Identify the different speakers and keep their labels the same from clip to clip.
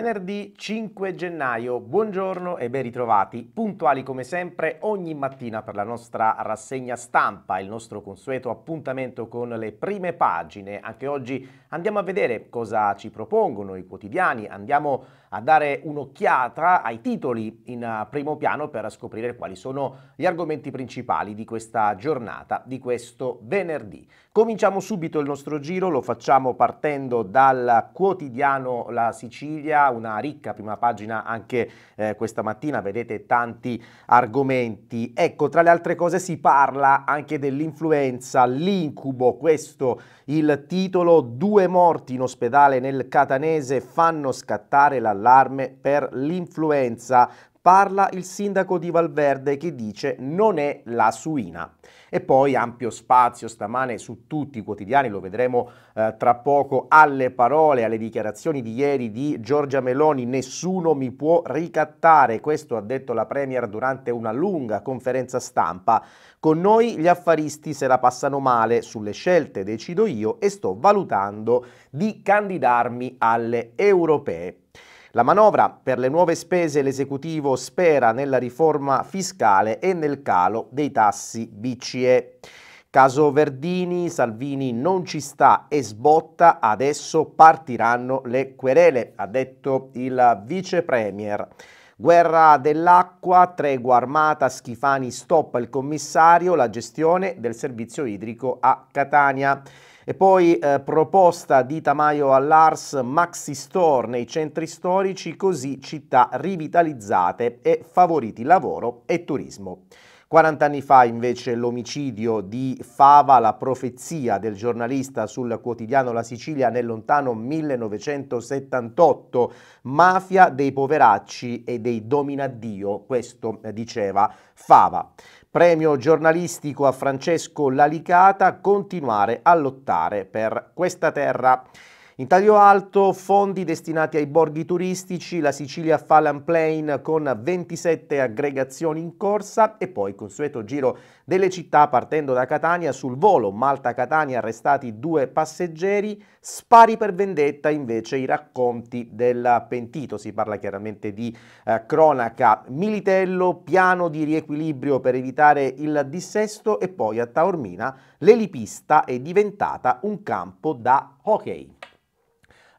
Speaker 1: Venerdì 5 gennaio, buongiorno e ben ritrovati, puntuali come sempre ogni mattina per la nostra rassegna stampa, il nostro consueto appuntamento con le prime pagine. Anche oggi andiamo a vedere cosa ci propongono i quotidiani, andiamo a dare un'occhiata ai titoli in eh, primo piano per scoprire quali sono gli argomenti principali di questa giornata, di questo venerdì. Cominciamo subito il nostro giro, lo facciamo partendo dal quotidiano La Sicilia, una ricca prima pagina anche eh, questa mattina, vedete tanti argomenti. Ecco, tra le altre cose si parla anche dell'influenza, l'incubo, questo il titolo, due morti in ospedale nel Catanese fanno scattare l'allarme per l'influenza, Parla il sindaco di Valverde che dice non è la suina. E poi ampio spazio stamane su tutti i quotidiani, lo vedremo eh, tra poco, alle parole, alle dichiarazioni di ieri di Giorgia Meloni, nessuno mi può ricattare, questo ha detto la Premier durante una lunga conferenza stampa. Con noi gli affaristi se la passano male, sulle scelte decido io e sto valutando di candidarmi alle europee. La manovra per le nuove spese l'esecutivo spera nella riforma fiscale e nel calo dei tassi BCE. Caso Verdini, Salvini non ci sta e sbotta, adesso partiranno le querele, ha detto il vice premier. Guerra dell'acqua, tregua armata, Schifani stoppa il commissario, la gestione del servizio idrico a Catania. E poi eh, proposta di Tamaio all'Ars Maxi Store nei centri storici, così città rivitalizzate e favoriti lavoro e turismo. 40 anni fa invece l'omicidio di Fava, la profezia del giornalista sul quotidiano La Sicilia nel lontano 1978, mafia dei poveracci e dei dominaddio, questo eh, diceva Fava. Premio giornalistico a Francesco Lalicata, continuare a lottare per questa terra. In taglio alto, fondi destinati ai borghi turistici, la Sicilia Fallen Plain con 27 aggregazioni in corsa e poi il consueto giro delle città partendo da Catania sul volo Malta-Catania arrestati due passeggeri, spari per vendetta invece i racconti del pentito, si parla chiaramente di eh, cronaca, Militello, piano di riequilibrio per evitare il dissesto e poi a Taormina l'elipista è diventata un campo da hockey.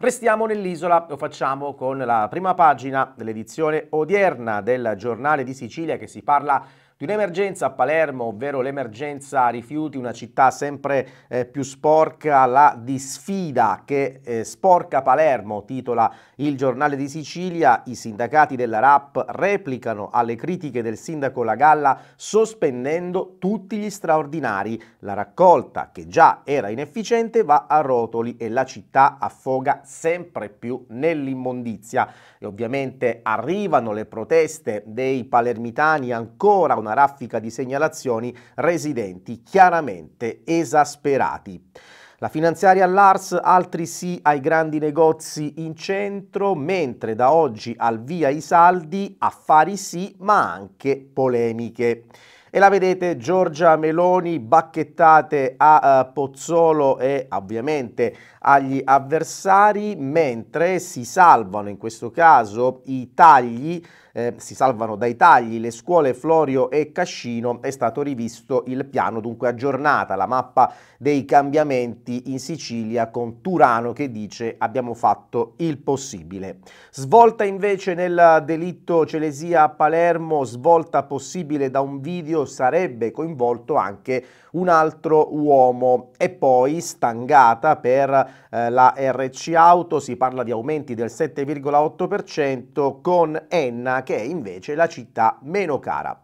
Speaker 1: Restiamo nell'isola, lo facciamo con la prima pagina dell'edizione odierna del giornale di Sicilia che si parla di un'emergenza a Palermo, ovvero l'emergenza rifiuti, una città sempre eh, più sporca, la di sfida che eh, sporca Palermo, titola il giornale di Sicilia, i sindacati della RAP replicano alle critiche del sindaco La Galla sospendendo tutti gli straordinari. La raccolta, che già era inefficiente, va a rotoli e la città affoga sempre più nell'immondizia. E ovviamente arrivano le proteste dei palermitani ancora una una raffica di segnalazioni residenti chiaramente esasperati. La finanziaria all'Ars, altri sì ai grandi negozi in centro, mentre da oggi al via i saldi, affari sì, ma anche polemiche. E la vedete Giorgia Meloni bacchettate a uh, Pozzolo e ovviamente agli avversari, mentre si salvano in questo caso i tagli, eh, si salvano dai tagli le scuole Florio e Cascino, è stato rivisto il piano, dunque aggiornata la mappa dei cambiamenti in Sicilia con Turano che dice abbiamo fatto il possibile. Svolta invece nel delitto Celesia a Palermo, svolta possibile da un video, sarebbe coinvolto anche un altro uomo e poi stangata per eh, la RC Auto, si parla di aumenti del 7,8% con Enna che è invece la città meno cara.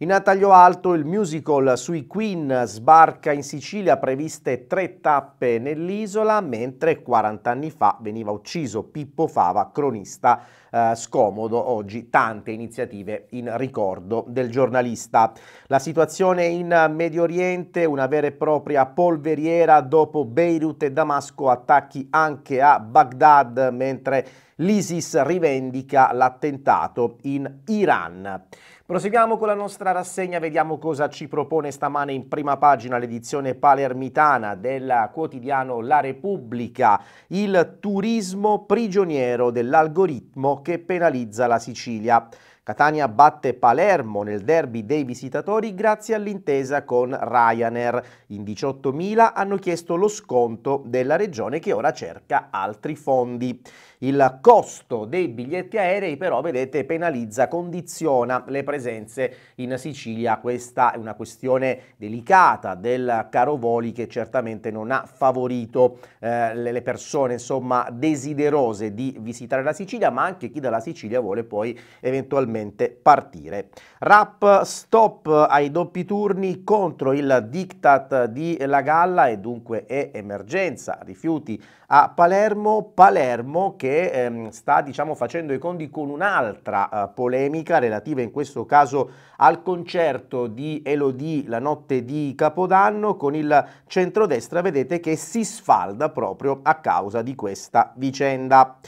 Speaker 1: In a taglio alto il musical sui Queen sbarca in Sicilia previste tre tappe nell'isola, mentre 40 anni fa veniva ucciso Pippo Fava, cronista eh, scomodo. Oggi tante iniziative in ricordo del giornalista. La situazione in Medio Oriente, una vera e propria polveriera dopo Beirut e Damasco, attacchi anche a Baghdad, mentre L'ISIS rivendica l'attentato in Iran. Proseguiamo con la nostra rassegna, vediamo cosa ci propone stamane in prima pagina l'edizione palermitana del quotidiano La Repubblica, il turismo prigioniero dell'algoritmo che penalizza la Sicilia. Catania batte Palermo nel derby dei visitatori grazie all'intesa con Ryanair. In 18.000 hanno chiesto lo sconto della regione che ora cerca altri fondi. Il costo dei biglietti aerei però, vedete, penalizza, condiziona le presenze in Sicilia. Questa è una questione delicata del caro voli che certamente non ha favorito eh, le persone insomma, desiderose di visitare la Sicilia, ma anche chi dalla Sicilia vuole poi eventualmente partire. Rap stop ai doppi turni contro il diktat di La Galla e dunque è emergenza rifiuti a Palermo, Palermo che ehm, sta diciamo, facendo i conti con un'altra eh, polemica relativa in questo caso al concerto di Elodie la notte di Capodanno con il centrodestra, vedete che si sfalda proprio a causa di questa vicenda.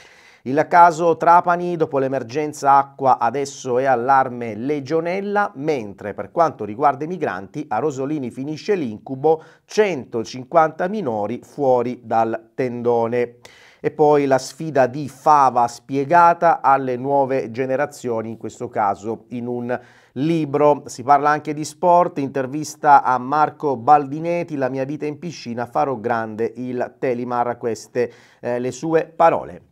Speaker 1: Il caso Trapani, dopo l'emergenza acqua, adesso è allarme legionella, mentre per quanto riguarda i migranti, a Rosolini finisce l'incubo, 150 minori fuori dal tendone. E poi la sfida di Fava spiegata alle nuove generazioni, in questo caso in un libro. Si parla anche di sport, intervista a Marco Baldinetti, La mia vita in piscina, farò grande il Telimar, queste eh, le sue parole.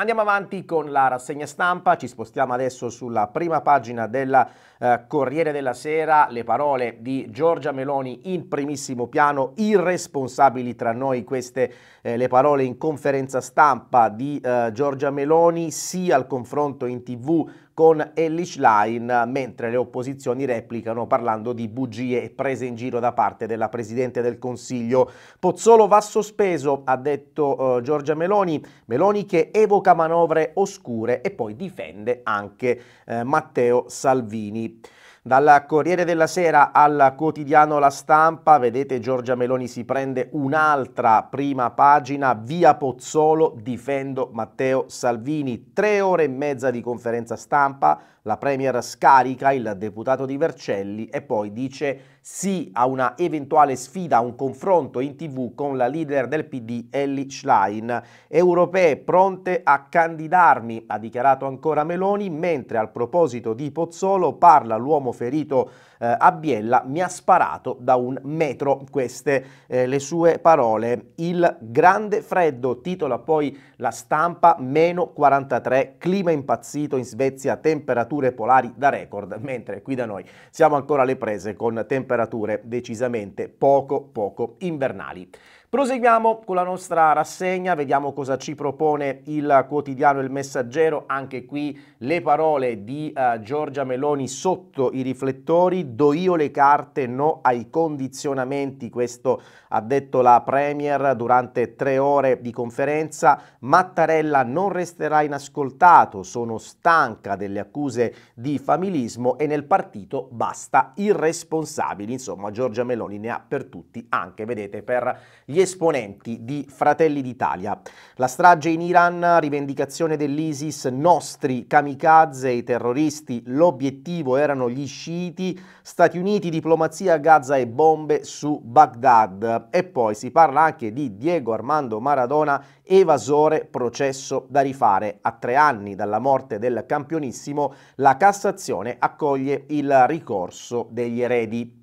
Speaker 1: Andiamo avanti con la rassegna stampa, ci spostiamo adesso sulla prima pagina del eh, Corriere della Sera, le parole di Giorgia Meloni in primissimo piano, irresponsabili tra noi queste eh, le parole in conferenza stampa di eh, Giorgia Meloni, sia al confronto in tv con Elish Line, mentre le opposizioni replicano parlando di bugie e prese in giro da parte della Presidente del Consiglio. Pozzolo va sospeso, ha detto eh, Giorgia Meloni, Meloni che evoca manovre oscure e poi difende anche eh, Matteo Salvini. Dal Corriere della Sera al quotidiano La Stampa, vedete Giorgia Meloni si prende un'altra prima pagina, via Pozzolo, difendo Matteo Salvini, tre ore e mezza di conferenza stampa, la Premier scarica il deputato di Vercelli e poi dice sì a una eventuale sfida, a un confronto in tv con la leader del PD Ellie Schlein. Europee pronte a candidarmi, ha dichiarato ancora Meloni, mentre al proposito di Pozzolo parla l'uomo uomo ferito eh, a Biella mi ha sparato da un metro. Queste eh, le sue parole. Il grande freddo, titola poi la stampa, meno 43, clima impazzito in Svezia, temperature polari da record, mentre qui da noi siamo ancora alle prese con temperature decisamente poco poco invernali. Proseguiamo con la nostra rassegna, vediamo cosa ci propone il quotidiano Il Messaggero, anche qui le parole di uh, Giorgia Meloni sotto i riflettori, do io le carte, no ai condizionamenti, questo ha detto la Premier durante tre ore di conferenza, Mattarella non resterà inascoltato, sono stanca delle accuse di familismo e nel partito basta irresponsabili, insomma Giorgia Meloni ne ha per tutti, anche vedete per gli esponenti di Fratelli d'Italia. La strage in Iran, rivendicazione dell'ISIS, nostri kamikaze, i terroristi, l'obiettivo erano gli sciiti, Stati Uniti, diplomazia a Gaza e bombe su Baghdad. E poi si parla anche di Diego Armando Maradona, evasore, processo da rifare. A tre anni dalla morte del campionissimo, la Cassazione accoglie il ricorso degli eredi.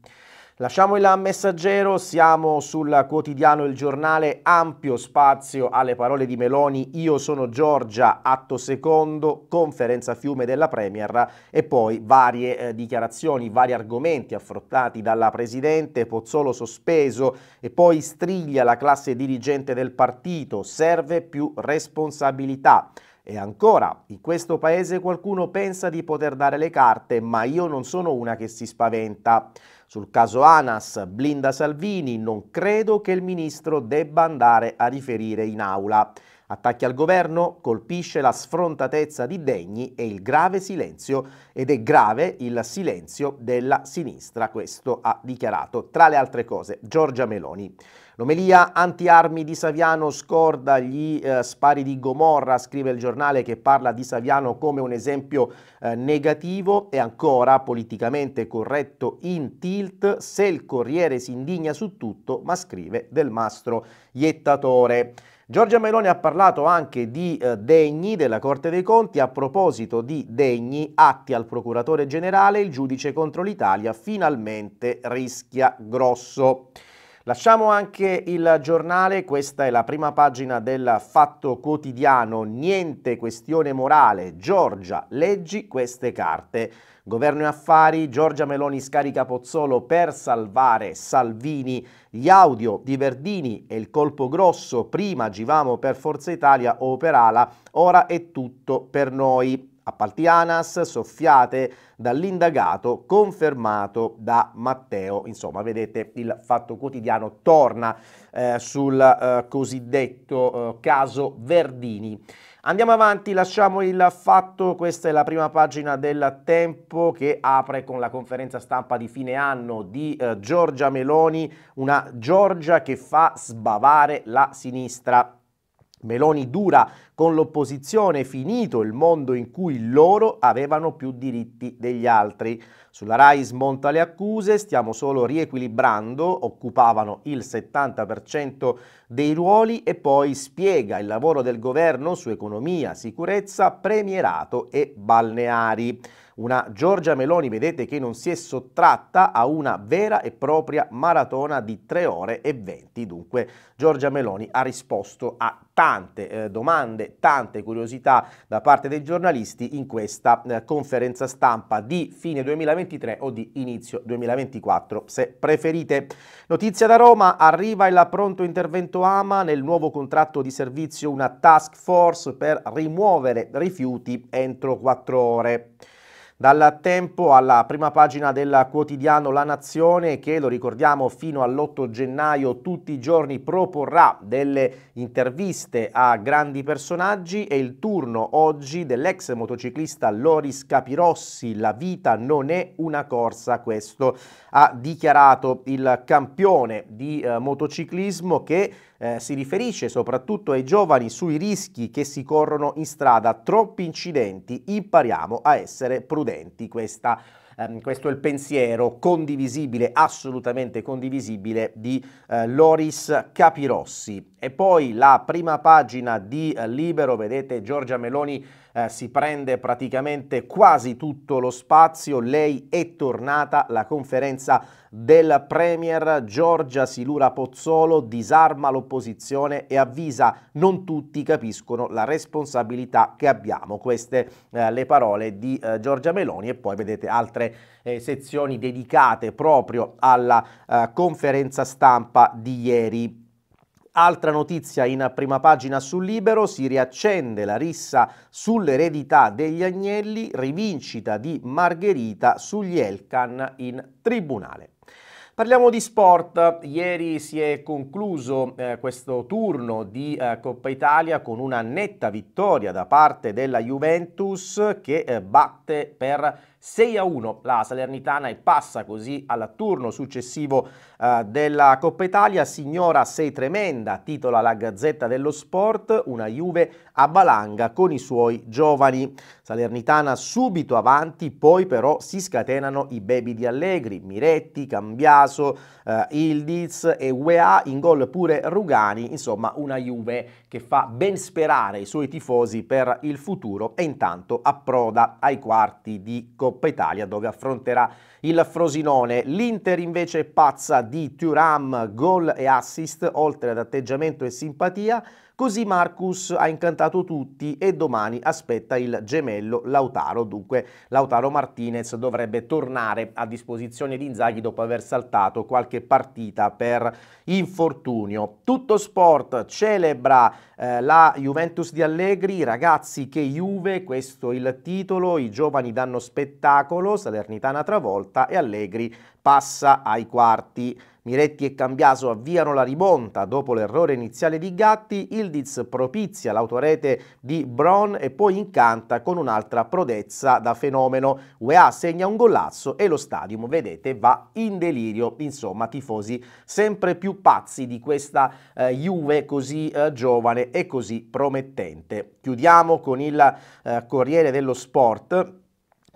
Speaker 1: Lasciamo il messaggero, siamo sul quotidiano Il Giornale, ampio spazio alle parole di Meloni, io sono Giorgia, atto secondo, conferenza fiume della Premier e poi varie eh, dichiarazioni, vari argomenti affrontati dalla Presidente, Pozzolo sospeso e poi striglia la classe dirigente del partito, serve più responsabilità. E ancora, in questo paese qualcuno pensa di poter dare le carte, ma io non sono una che si spaventa. Sul caso Anas, blinda Salvini, non credo che il ministro debba andare a riferire in aula. Attacchi al governo, colpisce la sfrontatezza di Degni e il grave silenzio, ed è grave il silenzio della sinistra, questo ha dichiarato, tra le altre cose, Giorgia Meloni. L'omelia anti-armi di Saviano scorda gli eh, spari di Gomorra, scrive il giornale che parla di Saviano come un esempio eh, negativo e ancora politicamente corretto in tilt se il Corriere si indigna su tutto ma scrive del mastro iettatore. Giorgia Meloni ha parlato anche di eh, degni della Corte dei Conti, a proposito di degni, atti al procuratore generale, il giudice contro l'Italia finalmente rischia grosso. Lasciamo anche il giornale, questa è la prima pagina del Fatto Quotidiano, niente questione morale, Giorgia, leggi queste carte. Governo e affari, Giorgia Meloni scarica Pozzolo per salvare Salvini, gli audio di Verdini e il colpo grosso, prima agivamo per Forza Italia o per Ala, ora è tutto per noi. Appalti ANAS soffiate dall'indagato, confermato da Matteo. Insomma, vedete, il Fatto Quotidiano torna eh, sul eh, cosiddetto eh, caso Verdini. Andiamo avanti, lasciamo il fatto, questa è la prima pagina del Tempo che apre con la conferenza stampa di fine anno di eh, Giorgia Meloni, una Giorgia che fa sbavare la sinistra. Meloni dura con l'opposizione, finito il mondo in cui loro avevano più diritti degli altri. Sulla RAI smonta le accuse, stiamo solo riequilibrando, occupavano il 70% dei ruoli e poi spiega il lavoro del governo su economia, sicurezza, premierato e balneari. Una Giorgia Meloni, vedete, che non si è sottratta a una vera e propria maratona di 3 ore e 20. Dunque Giorgia Meloni ha risposto a tante eh, domande, tante curiosità da parte dei giornalisti in questa eh, conferenza stampa di fine 2023 o di inizio 2024, se preferite. Notizia da Roma, arriva il pronto intervento AMA nel nuovo contratto di servizio una task force per rimuovere rifiuti entro 4 ore. Dal tempo alla prima pagina del quotidiano La Nazione che, lo ricordiamo, fino all'8 gennaio tutti i giorni proporrà delle interviste a grandi personaggi e il turno oggi dell'ex motociclista Loris Capirossi. La vita non è una corsa, questo ha dichiarato il campione di eh, motociclismo che eh, si riferisce soprattutto ai giovani sui rischi che si corrono in strada, troppi incidenti, impariamo a essere prudenti. Questa ehm, questo è il pensiero condivisibile, assolutamente condivisibile, di eh, Loris Capirossi. E poi la prima pagina di eh, Libero, vedete Giorgia Meloni eh, si prende praticamente quasi tutto lo spazio, lei è tornata, alla conferenza del Premier Giorgia Silura Pozzolo disarma l'opposizione e avvisa non tutti capiscono la responsabilità che abbiamo. Queste eh, le parole di eh, Giorgia Meloni e poi vedete altre eh, sezioni dedicate proprio alla eh, conferenza stampa di ieri. Altra notizia in prima pagina sul Libero, si riaccende la rissa sull'eredità degli Agnelli, rivincita di Margherita sugli Elkan in tribunale. Parliamo di sport, ieri si è concluso eh, questo turno di eh, Coppa Italia con una netta vittoria da parte della Juventus che eh, batte per 6 a 1 la Salernitana e passa così al turno successivo eh, della Coppa Italia. Signora sei tremenda, titola la Gazzetta dello Sport, una Juve a valanga con i suoi giovani. Salernitana subito avanti, poi però si scatenano i baby di Allegri, Miretti, Cambiaso, eh, Ildiz e UEA, in gol pure Rugani, insomma una Juve che fa ben sperare i suoi tifosi per il futuro e intanto approda ai quarti di Coppa Italia dove affronterà il Frosinone. L'Inter invece pazza di Thuram, gol e assist, oltre ad atteggiamento e simpatia. Così Marcus ha incantato tutti e domani aspetta il gemello Lautaro, dunque Lautaro Martinez dovrebbe tornare a disposizione di Inzaghi dopo aver saltato qualche partita per infortunio. Tutto Sport celebra eh, la Juventus di Allegri, ragazzi che Juve, questo il titolo, i giovani danno spettacolo, Salernitana travolta porta e Allegri passa ai quarti. Miretti e Cambiaso avviano la rimonta dopo l'errore iniziale di Gatti, Ildiz propizia l'autorete di Bron e poi incanta con un'altra prodezza da fenomeno. UEA segna un golazzo e lo stadium, vedete, va in delirio. Insomma, tifosi sempre più pazzi di questa eh, Juve così eh, giovane e così promettente. Chiudiamo con il eh, Corriere dello Sport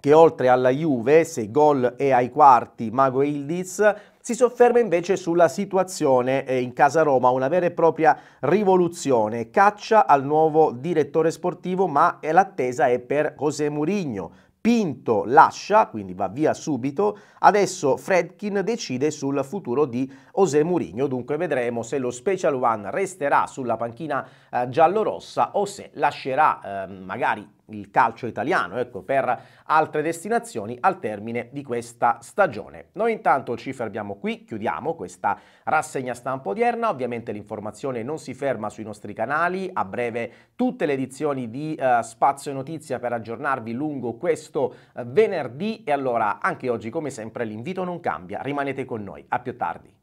Speaker 1: che oltre alla Juve, 6 gol e ai quarti Mago Ildiz, si sofferma invece sulla situazione eh, in casa Roma, una vera e propria rivoluzione, caccia al nuovo direttore sportivo, ma l'attesa è per José Mourinho. Pinto lascia, quindi va via subito, adesso Fredkin decide sul futuro di José Mourinho, dunque vedremo se lo Special One resterà sulla panchina eh, giallorossa o se lascerà eh, magari il calcio italiano, ecco, per altre destinazioni al termine di questa stagione. Noi intanto ci fermiamo qui, chiudiamo questa rassegna stampa odierna, ovviamente l'informazione non si ferma sui nostri canali, a breve tutte le edizioni di eh, Spazio Notizia per aggiornarvi lungo questo eh, venerdì e allora anche oggi come sempre l'invito non cambia, rimanete con noi, a più tardi.